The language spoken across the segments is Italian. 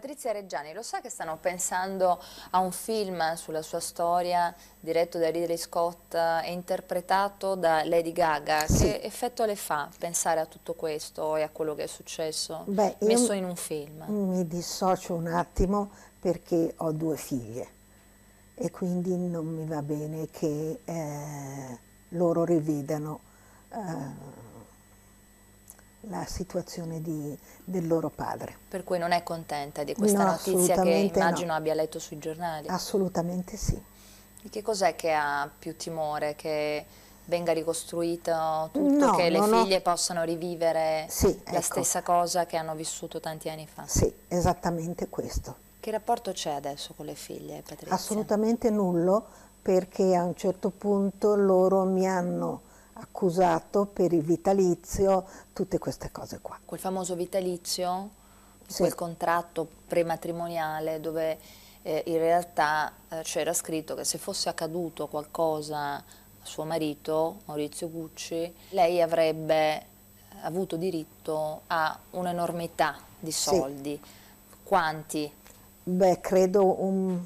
Patrizia Reggiani, lo sa che stanno pensando a un film sulla sua storia diretto da Ridley Scott e interpretato da Lady Gaga? Sì. Che effetto le fa pensare a tutto questo e a quello che è successo Beh, messo in un film? Mi dissocio un attimo perché ho due figlie e quindi non mi va bene che eh, loro rivedano eh, la situazione di, del loro padre. Per cui non è contenta di questa no, notizia che immagino no. abbia letto sui giornali? Assolutamente sì. E che cos'è che ha più timore? Che venga ricostruito tutto, no, che le figlie ho... possano rivivere sì, la ecco. stessa cosa che hanno vissuto tanti anni fa? Sì, esattamente questo. Che rapporto c'è adesso con le figlie, Patrizia? Assolutamente nullo, perché a un certo punto loro mi hanno accusato per il vitalizio, tutte queste cose qua. Quel famoso vitalizio, sì. quel contratto prematrimoniale dove eh, in realtà eh, c'era scritto che se fosse accaduto qualcosa a suo marito, Maurizio Gucci, lei avrebbe eh, avuto diritto a un'enormità di soldi. Sì. Quanti? Beh, credo un,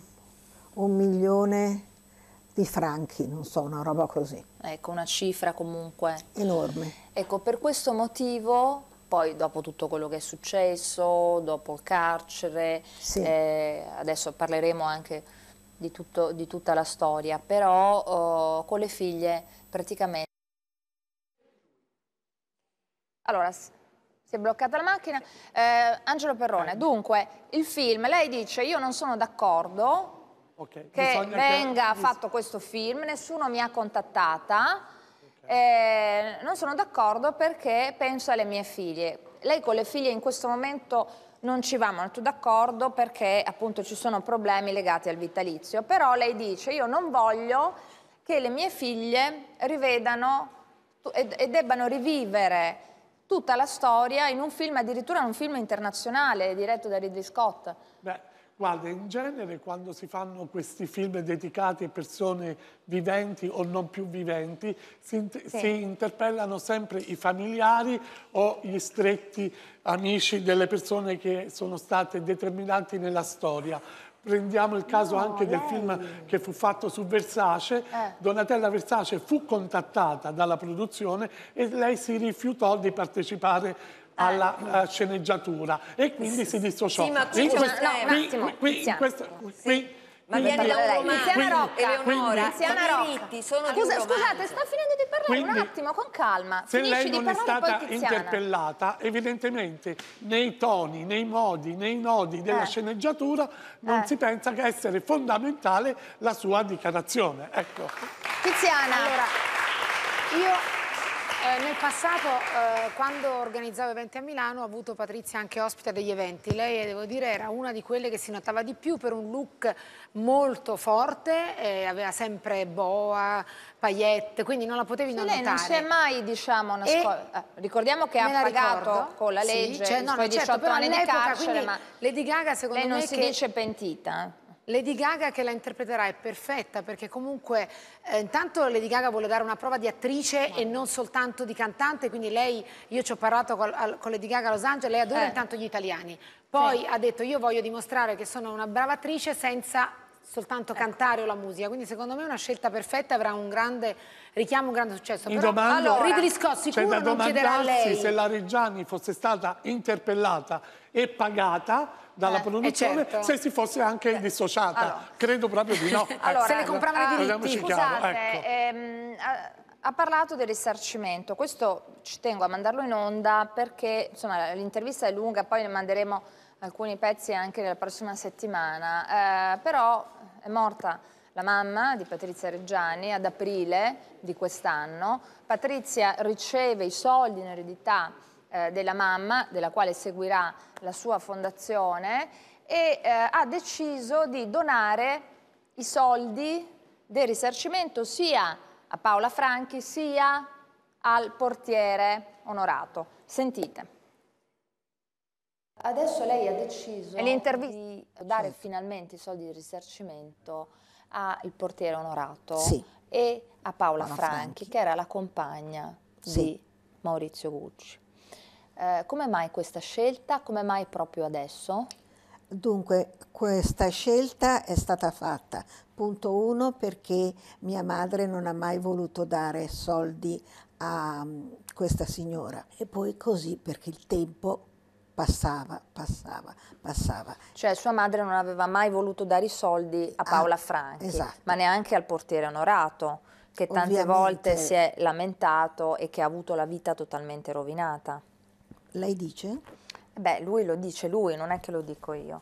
un milione di franchi, non so, una roba così. Ecco, una cifra comunque enorme. Ecco, per questo motivo, poi dopo tutto quello che è successo, dopo il carcere, sì. eh, adesso parleremo anche di, tutto, di, tutta la storia, però oh, con le figlie praticamente... Allora, si è bloccata la macchina. Eh, Angelo Perrone, dunque, il film, lei dice io non sono d'accordo okay. che venga che... fatto questo film, nessuno mi ha contattata, okay. eh, non sono d'accordo perché penso alle mie figlie. Lei con le figlie in questo momento non ci va molto d'accordo perché appunto ci sono problemi legati al vitalizio, però lei dice io non voglio che le mie figlie rivedano e debbano rivivere tutta la storia in un film, addirittura in un film internazionale diretto da Ridley Scott. Beh. Guarda, in genere quando si fanno questi film dedicati a persone viventi o non più viventi, si, inter sì. si interpellano sempre i familiari o gli stretti amici delle persone che sono state determinanti nella storia prendiamo il caso no, anche lei. del film che fu fatto su Versace, eh. Donatella Versace fu contattata dalla produzione e lei si rifiutò di partecipare Ah, alla ecco. eh, sceneggiatura e quindi si dissociò. Sì, ma qui, qui, qui, qui, ma viene da un romanzo, Eleonora, Tiziana Rocca. Sono Scusa, scusate, sta finendo di parlare quindi, un attimo, con calma. Se Finisci lei non è stata interpellata, evidentemente nei toni, nei modi, nei nodi della eh. sceneggiatura non eh. si pensa che essere fondamentale la sua dichiarazione. Ecco. Tiziana, allora, io eh, nel passato, eh, quando organizzavo eventi a Milano, ho avuto Patrizia anche ospite degli eventi. Lei, eh, devo dire, era una di quelle che si notava di più per un look molto forte, eh, aveva sempre boa, paillette, quindi non la potevi sì, non lei notare. non c'è mai, diciamo, una scuola... Eh, ricordiamo che ha pagato ricordo. con la legge sì, cioè, no, i suoi certo, 18 anni di carcere, ma... Lady Gaga, secondo lei me... non si che... dice pentita, Lady Gaga che la interpreterà è perfetta perché comunque eh, intanto Lady Gaga vuole dare una prova di attrice wow. e non soltanto di cantante, quindi lei, io ci ho parlato col, al, con Lady Gaga a Los Angeles, lei adora eh. intanto gli italiani, poi sì. ha detto io voglio dimostrare che sono una brava attrice senza soltanto ecco. cantare o la musica, quindi secondo me è una scelta perfetta, avrà un grande richiamo, un grande successo. Mi Però, domando, allora, Ridley Scott sicuro cioè, non chiederà a lei. se la Reggiani fosse stata interpellata e pagata dalla eh, produzione eh, certo. se si fosse anche eh. dissociata. Allora. Credo proprio di no. Ecco, allora, se le eh, compravano i ah, diritti. Diciamo scusate, ecco. ehm, ha parlato del risarcimento, questo ci tengo a mandarlo in onda perché l'intervista è lunga, poi ne manderemo alcuni pezzi anche della prossima settimana, eh, però è morta la mamma di Patrizia Reggiani ad aprile di quest'anno. Patrizia riceve i soldi in eredità eh, della mamma, della quale seguirà la sua fondazione, e eh, ha deciso di donare i soldi del risarcimento sia a Paola Franchi sia al portiere onorato. Sentite. Adesso lei ha deciso di dare certo. finalmente i soldi di risarcimento al portiere onorato sì. e a Paola Franchi, Franchi, che era la compagna sì. di Maurizio Gucci. Eh, come mai questa scelta? Come mai proprio adesso? Dunque, questa scelta è stata fatta, punto uno, perché mia madre non ha mai voluto dare soldi a mm, questa signora e poi così perché il tempo passava, passava, passava. Cioè sua madre non aveva mai voluto dare i soldi a ah, Paola ah, Franchi, esatto. ma neanche al portiere onorato, che tante Ovviamente, volte si è lamentato e che ha avuto la vita totalmente rovinata. Lei dice? Beh, lui lo dice lui, non è che lo dico io.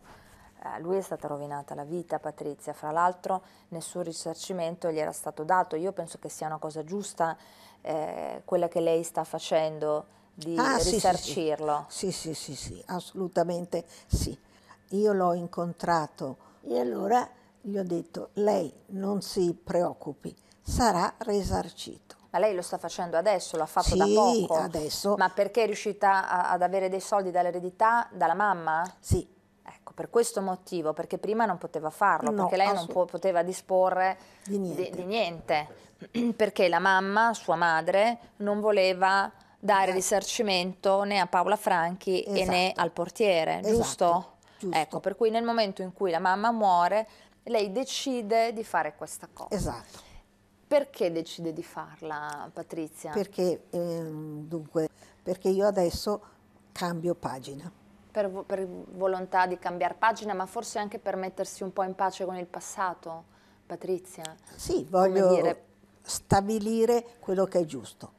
A eh, lui è stata rovinata la vita, Patrizia. Fra l'altro nessun risarcimento gli era stato dato. Io penso che sia una cosa giusta eh, quella che lei sta facendo di ah, risarcirlo. Sì sì, sì, sì, sì, assolutamente sì. Io l'ho incontrato e allora gli ho detto, lei non si preoccupi, sarà risarcito. Ma lei lo sta facendo adesso, l'ha fatto sì, da poco. adesso. Ma perché è riuscita a, ad avere dei soldi dall'eredità, dalla mamma? Sì. Ecco, per questo motivo, perché prima non poteva farlo, no, perché lei non po poteva disporre di niente. Di, di niente. perché la mamma, sua madre, non voleva dare esatto. risarcimento né a Paola Franchi esatto. e né al portiere, esatto. giusto? Ecco, per cui nel momento in cui la mamma muore, lei decide di fare questa cosa. Esatto. Perché decide di farla, Patrizia? Perché, ehm, dunque, perché io adesso cambio pagina. Per, vo per, volontà di cambiare pagina, ma forse anche per mettersi un po' in pace con il passato, Patrizia? Sì, voglio stabilire quello che è giusto.